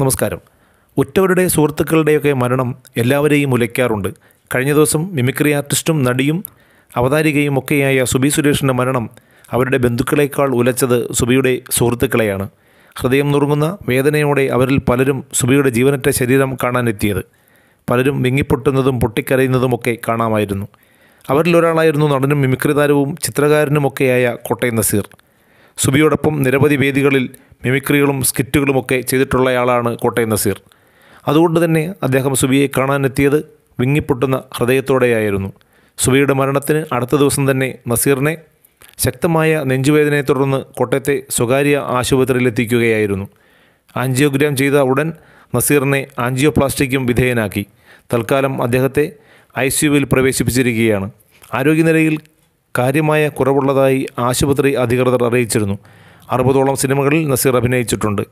നമസ്കാരം ഉറ്റവരുടെ സുഹൃത്തുക്കളുടെയൊക്കെ മരണം എല്ലാവരെയും ഉലയ്ക്കാറുണ്ട് കഴിഞ്ഞ ദിവസം മിമിക്രി ആർട്ടിസ്റ്റും നടിയും അവതാരികയും ഒക്കെയായ സുബി സുരേഷിൻ്റെ മരണം അവരുടെ ബന്ധുക്കളേക്കാൾ ഉലച്ചത് സുബിയുടെ സുഹൃത്തുക്കളെയാണ് ഹൃദയം നുറുങ്ങുന്ന വേദനയോടെ അവരിൽ പലരും സുബിയുടെ ജീവനറ്റ ശരീരം കാണാനെത്തിയത് പലരും വിങ്ങിപ്പൊട്ടുന്നതും പൊട്ടിക്കരയുന്നതുമൊക്കെ കാണാമായിരുന്നു അവരിലൊരാളായിരുന്നു നടനും മിമിക്രി താരവും ചിത്രകാരനുമൊക്കെയായ കോട്ടയം നസീർ സുബിയോടൊപ്പം നിരവധി വേദികളിൽ മിമിക്രികളും സ്കിറ്റുകളുമൊക്കെ ചെയ്തിട്ടുള്ളയാളാണ് കോട്ടയം നസീർ അതുകൊണ്ട് തന്നെ അദ്ദേഹം സുബിയെ കാണാനെത്തിയത് വിങ്ങിപ്പൊട്ടുന്ന ഹൃദയത്തോടെയായിരുന്നു സുബിയുടെ മരണത്തിന് അടുത്ത ദിവസം തന്നെ നസീറിനെ ശക്തമായ നെഞ്ചുവേദനയെ തുടർന്ന് കോട്ടയത്തെ സ്വകാര്യ ആശുപത്രിയിലെത്തിക്കുകയായിരുന്നു ആൻജിയോഗ്രാം ചെയ്ത ഉടൻ നസീറിനെ ആൻജിയോപ്ലാസ്റ്റിക്കും വിധേയനാക്കി തൽക്കാലം അദ്ദേഹത്തെ ഐ സിയുവിൽ പ്രവേശിപ്പിച്ചിരിക്കുകയാണ് ആരോഗ്യനിലയിൽ കാര്യമായ കുറവുള്ളതായി ആശുപത്രി അധികൃതർ അറിയിച്ചിരുന്നു അറുപതോളം സിനിമകളിൽ നസീർ അഭിനയിച്ചിട്ടുണ്ട്